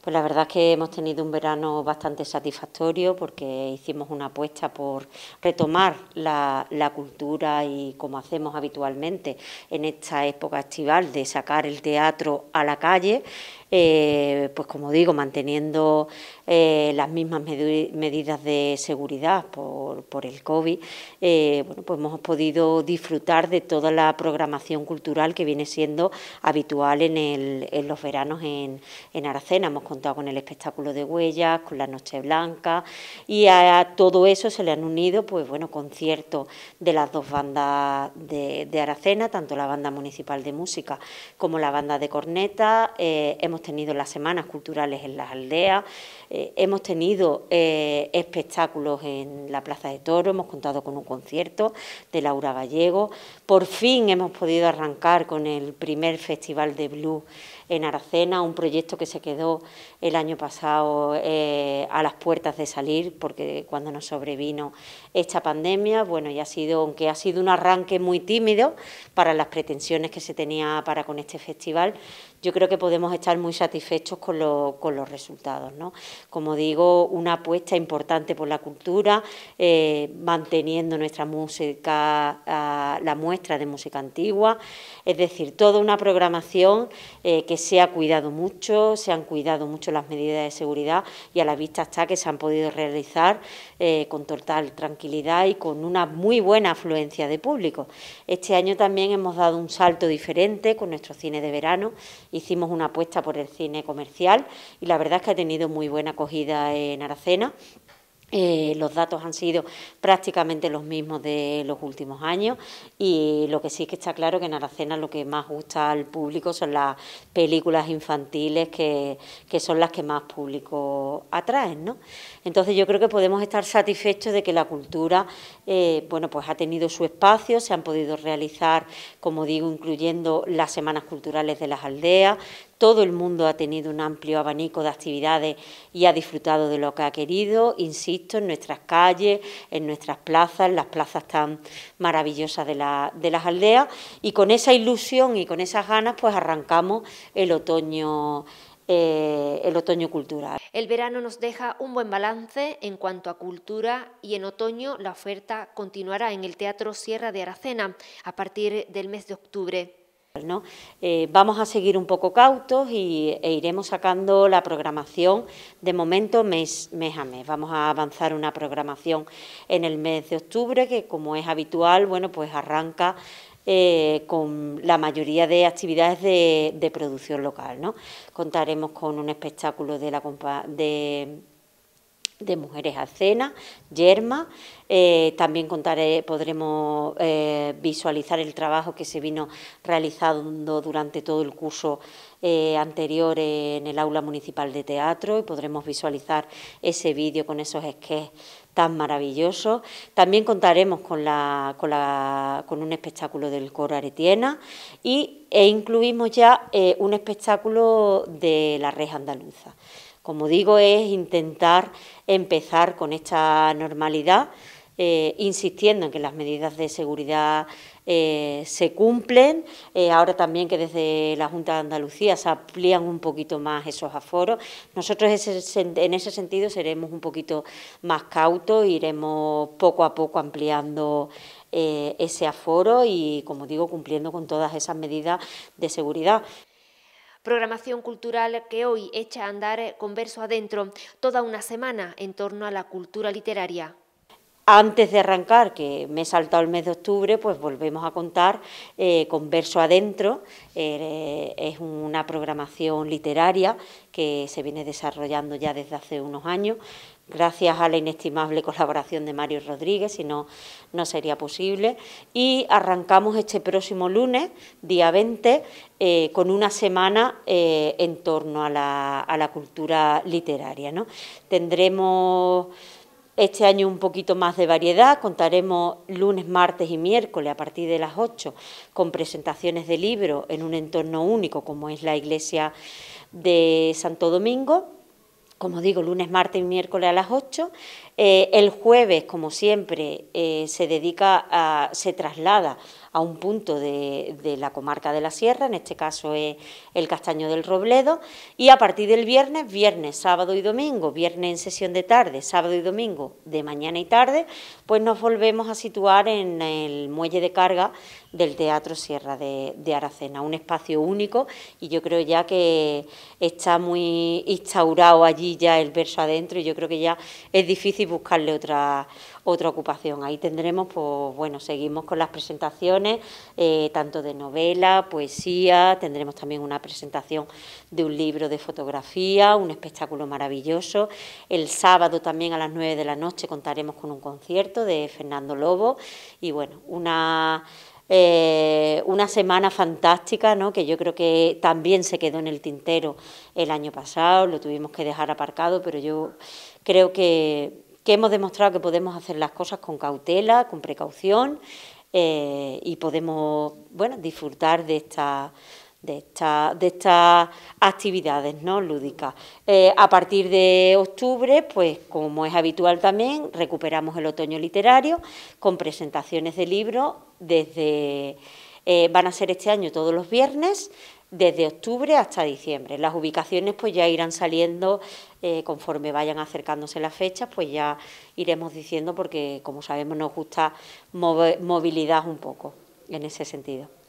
Pues la verdad es que hemos tenido un verano bastante satisfactorio porque hicimos una apuesta por retomar la, la, cultura y como hacemos habitualmente en esta época estival de sacar el teatro a la calle. Eh, pues como digo, manteniendo eh, las mismas medidas de seguridad por, el COVID, eh, bueno, pues hemos podido disfrutar de toda la programación cultural que viene siendo habitual en, el, en los veranos en, Aracena. Hemos contado con el espectáculo de huellas, con la Noche Blanca y a, todo eso se le han unido pues bueno, conciertos de las dos bandas de, de Aracena, tanto la banda municipal de música como la banda de corneta. hemos hemos tenido las semanas culturales en las aldeas, eh, hemos tenido eh, espectáculos en la Plaza de Toro, hemos contado con un concierto de Laura Gallego, por fin hemos podido arrancar con el primer festival de blues en Aracena, un proyecto que se quedó el año pasado eh, a las puertas de salir, porque cuando nos sobrevino esta pandemia, bueno, y ha sido, aunque ha sido un arranque muy tímido para las pretensiones que se tenía para con este festival, yo creo que podemos estar muy satisfechos con, los resultados. ¿no? Como digo, una apuesta importante por la cultura, eh, manteniendo nuestra música, ah, la muestra de música antigua, es decir, toda una programación eh, que se ha cuidado mucho, se han cuidado mucho las medidas de seguridad y a la vista está que se han podido realizar eh, con total tranquilidad y con una muy buena afluencia de público. Este año también hemos dado un salto diferente con nuestro cine de verano, hicimos una apuesta por el cine comercial y la verdad es que ha tenido muy buena acogida en Aracena. Eh, los datos han sido prácticamente los mismos de los últimos años y lo que sí que está claro que en Aracena lo que más gusta al público son las películas infantiles que, que son las que más público atraen. Entonces yo creo que podemos estar satisfechos de que la cultura eh, bueno, pues ha tenido su espacio, se han podido realizar, como digo, incluyendo las semanas culturales de las aldeas, todo el mundo ha tenido un amplio abanico de actividades y ha disfrutado de lo que ha querido, insisto, en nuestras calles, en nuestras plazas, en las plazas tan maravillosas de, las aldeas. Y con esa ilusión y con esas ganas, pues arrancamos el otoño. Eh, el otoño cultural. El verano nos deja un buen balance en cuanto a cultura y en otoño la oferta continuará en el Teatro Sierra de Aracena a partir del mes de octubre. ¿no? Eh, vamos a seguir un poco cautos y, e iremos sacando la programación de momento mes, mes a mes. Vamos a avanzar una programación en el mes de octubre que, como es habitual, bueno, pues arranca eh, con la mayoría de actividades de, producción local. ¿no? Contaremos con un espectáculo de la de de Mujeres a Cena, Yerma. Eh, también podremos eh, visualizar el trabajo que se vino realizando durante todo el curso eh, anterior en el aula municipal de teatro y podremos visualizar ese vídeo con esos esqués tan maravillosos. También contaremos con, un espectáculo del coro Aretiena y, e incluimos ya un espectáculo de la red andaluza como digo, es intentar empezar con esta normalidad, eh, insistiendo en que las medidas de seguridad eh, se cumplen. Eh, ahora también que desde la Junta de Andalucía se amplían un poquito más esos aforos. Nosotros en ese sentido seremos un poquito más cautos, iremos poco a poco ampliando ese aforo y, como digo, cumpliendo con todas esas medidas de seguridad. Programación cultural que hoy echa a andar eh, con verso adentro toda una semana en torno a la cultura literaria. Antes de arrancar, que me he saltado el mes de octubre, pues volvemos a contar eh, con Verso Adentro. Eh, es una programación literaria que se viene desarrollando ya desde hace unos años, gracias a la inestimable colaboración de Mario Rodríguez, si no, no sería posible. Y arrancamos este próximo lunes, día 20, eh, con una semana en torno a la, cultura literaria. ¿no? Tendremos este año un poquito más de variedad, contaremos lunes, martes y miércoles a partir de las 8 con presentaciones de libros en un entorno único como es la iglesia de Santo Domingo. Como digo, lunes, martes y miércoles a las 8. Eh, el jueves, como siempre, eh, se dedica a, se traslada a un punto de, la comarca de la Sierra, en este caso es el Castaño del Robledo, y a partir del viernes, viernes, sábado y domingo, viernes en sesión de tarde, sábado y domingo de mañana y tarde, pues nos volvemos a situar en el muelle de carga del Teatro Sierra de, de Aracena, un espacio único y yo creo ya que está muy instaurado allí ya el verso adentro y yo creo que ya es difícil y buscarle otra, otra ocupación. Ahí tendremos, pues bueno, seguimos con las presentaciones, eh, tanto de novela, poesía, tendremos también una presentación de un libro de fotografía, un espectáculo maravilloso. El sábado también a las 9 de la noche contaremos con un concierto de Fernando Lobo y bueno, una... Eh, una semana fantástica, ¿no? que yo creo que también se quedó en el tintero el año pasado, lo tuvimos que dejar aparcado, pero yo creo que que hemos demostrado que podemos hacer las cosas con cautela, con precaución eh, y podemos bueno, disfrutar de esta de, de estas actividades ¿no? lúdicas. Eh, a partir de octubre, pues como es habitual también, recuperamos el otoño literario con presentaciones de libros desde... Eh, van a ser este año todos los viernes, desde octubre hasta diciembre. Las ubicaciones pues ya irán saliendo eh, conforme vayan acercándose las fechas, pues ya iremos diciendo porque como sabemos nos gusta movilidad un poco en ese sentido.